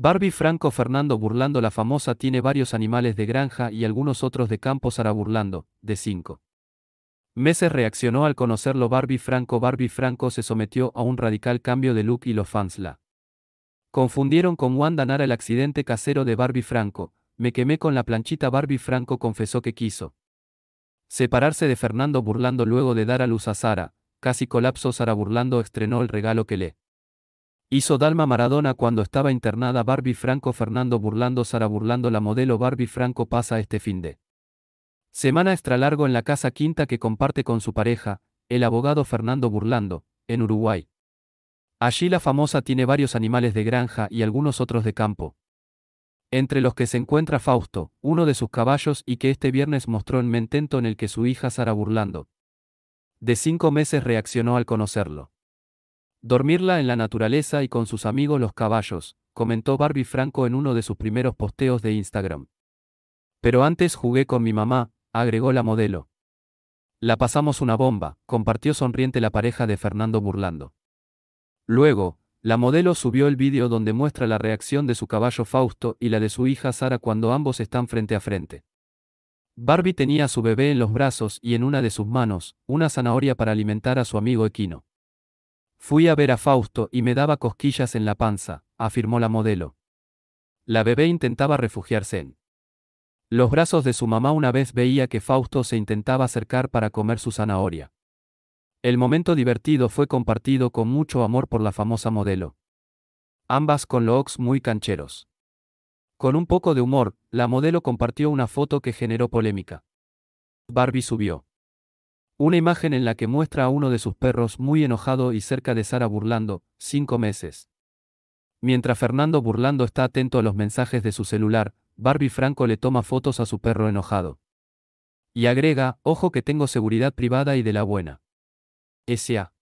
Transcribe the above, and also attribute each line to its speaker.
Speaker 1: Barbie Franco Fernando Burlando la famosa tiene varios animales de granja y algunos otros de campo Sara Burlando, de 5. Meses reaccionó al conocerlo Barbie Franco Barbie Franco se sometió a un radical cambio de look y los fans la confundieron con Wanda Nara el accidente casero de Barbie Franco, me quemé con la planchita Barbie Franco confesó que quiso separarse de Fernando Burlando luego de dar a luz a Sara, casi colapsó Sara Burlando estrenó el regalo que le Hizo Dalma Maradona cuando estaba internada Barbie Franco Fernando burlando Sara burlando la modelo Barbie Franco pasa este fin de semana extra largo en la casa quinta que comparte con su pareja, el abogado Fernando Burlando, en Uruguay. Allí la famosa tiene varios animales de granja y algunos otros de campo. Entre los que se encuentra Fausto, uno de sus caballos y que este viernes mostró en Mentento en el que su hija Sara Burlando, de cinco meses reaccionó al conocerlo. Dormirla en la naturaleza y con sus amigos los caballos, comentó Barbie Franco en uno de sus primeros posteos de Instagram. Pero antes jugué con mi mamá, agregó la modelo. La pasamos una bomba, compartió sonriente la pareja de Fernando Burlando. Luego, la modelo subió el vídeo donde muestra la reacción de su caballo Fausto y la de su hija Sara cuando ambos están frente a frente. Barbie tenía a su bebé en los brazos y en una de sus manos, una zanahoria para alimentar a su amigo equino. Fui a ver a Fausto y me daba cosquillas en la panza, afirmó la modelo. La bebé intentaba refugiarse en los brazos de su mamá una vez veía que Fausto se intentaba acercar para comer su zanahoria. El momento divertido fue compartido con mucho amor por la famosa modelo. Ambas con looks muy cancheros. Con un poco de humor, la modelo compartió una foto que generó polémica. Barbie subió. Una imagen en la que muestra a uno de sus perros muy enojado y cerca de Sara Burlando, cinco meses. Mientras Fernando Burlando está atento a los mensajes de su celular, Barbie Franco le toma fotos a su perro enojado. Y agrega, ojo que tengo seguridad privada y de la buena. S.A.